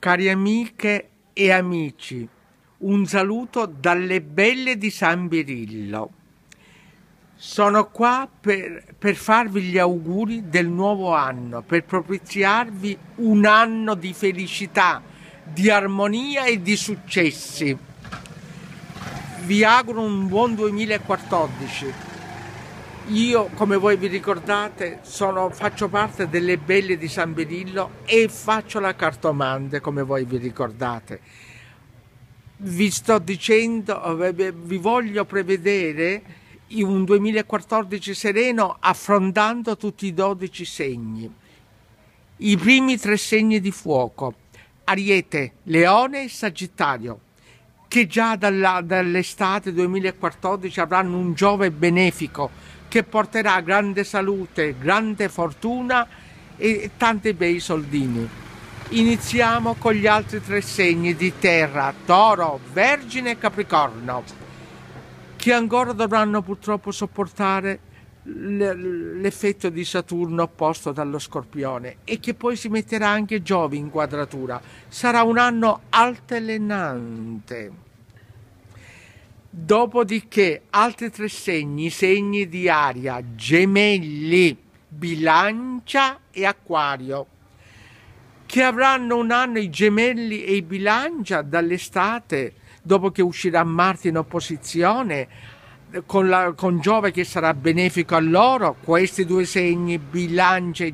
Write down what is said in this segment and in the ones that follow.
Cari amiche e amici, un saluto dalle belle di San Birillo. Sono qua per, per, farvi gli auguri del nuovo anno, per propiziarvi un anno di felicità, di armonia e di successi. Vi auguro un buon 2014. Io, come voi vi ricordate, sono, faccio parte delle Belle di San Berillo e faccio la cartomante, come voi vi ricordate. Vi sto dicendo, eh, vi voglio prevedere un 2014 sereno affrontando tutti i 12 segni. I primi tre segni di fuoco, Ariete, Leone e Sagittario che già dalla, dall'estate 2014 avranno un Giove benefico che porterà grande salute, grande fortuna e tanti bei soldini. Iniziamo con gli altri tre segni di terra, toro, vergine e capricorno, che ancora dovranno purtroppo sopportare l'effetto di Saturno opposto dallo Scorpione e che poi si metterà anche Giove in quadratura. Sarà un anno altalenante. Dopodiché altri tre segni, segni di aria, gemelli, bilancia e acquario, che avranno un anno i gemelli e i bilancia dall'estate, dopo che uscirà Marte in opposizione con, la, con, Giove che sarà benefico a loro, questi due segni, bilancia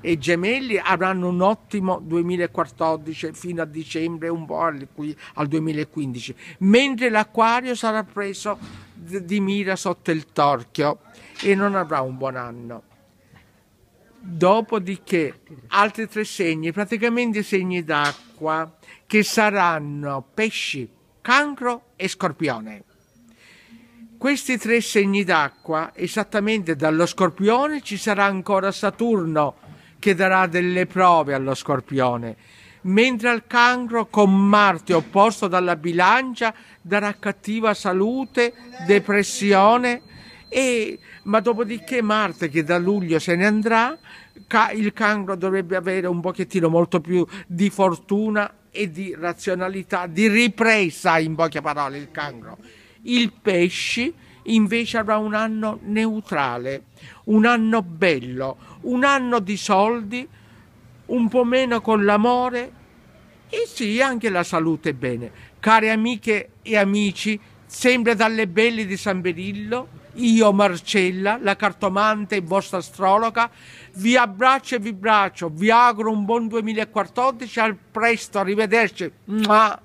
e, gemelli, avranno un ottimo 2014 fino a dicembre, un po' al, qui, al 2015, mentre l'acquario sarà preso di, di mira sotto il torchio e non avrà un buon anno. Dopodiché altri tre segni, praticamente segni d'acqua, che saranno pesci, cancro e scorpione questi tre segni d'acqua, esattamente dallo scorpione ci sarà ancora Saturno che darà delle prove allo scorpione, mentre al cancro con Marte opposto dalla bilancia darà cattiva salute, depressione, e, ma dopodiché Marte che da luglio se ne andrà, il cancro dovrebbe avere un pochettino molto più di fortuna e di razionalità, di ripresa in poche parole il cancro. Il pesci invece avrà un anno neutrale, un anno bello, un anno di soldi, un po' meno con l'amore e sì, anche la salute è bene. Cari amiche e amici, sempre dalle belle di San Berillo, io Marcella, la cartomante e vostra astrologa, vi abbraccio e vi braccio, vi auguro un buon 2014, al presto, arrivederci. Mua.